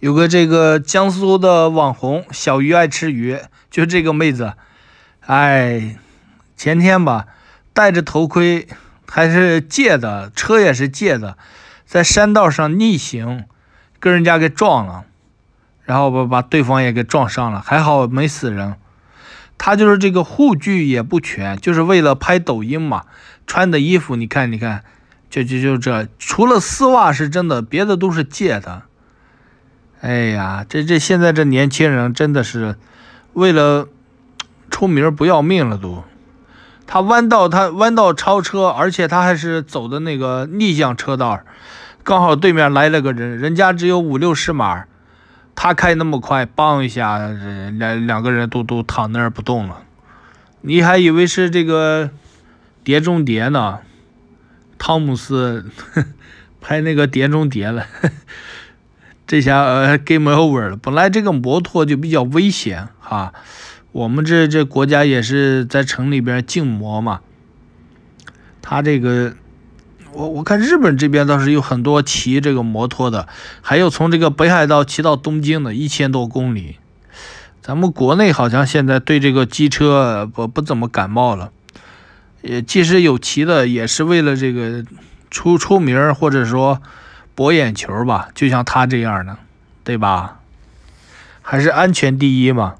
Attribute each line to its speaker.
Speaker 1: 有个这个江苏的网红小鱼爱吃鱼，就这个妹子，哎，前天吧，戴着头盔还是借的，车也是借的，在山道上逆行，跟人家给撞了，然后把把对方也给撞伤了，还好没死人。他就是这个护具也不全，就是为了拍抖音嘛，穿的衣服你看你看，就就就这，除了丝袜是真的，别的都是借的。哎呀，这这现在这年轻人真的是为了出名不要命了都。他弯道他弯道超车，而且他还是走的那个逆向车道，刚好对面来了个人，人家只有五六十码，他开那么快，邦一下，两两个人都都躺那儿不动了。你还以为是这个《碟中谍》呢？汤姆斯 拍那个《碟中谍》了。这下呃 game over 了。本来这个摩托就比较危险哈，我们这这国家也是在城里边禁摩嘛。他这个，我我看日本这边倒是有很多骑这个摩托的，还有从这个北海道骑到东京的一千多公里。咱们国内好像现在对这个机车不不怎么感冒了，也即使有骑的，也是为了这个出出名或者说。博眼球吧，就像他这样的，对吧？还是安全第一嘛。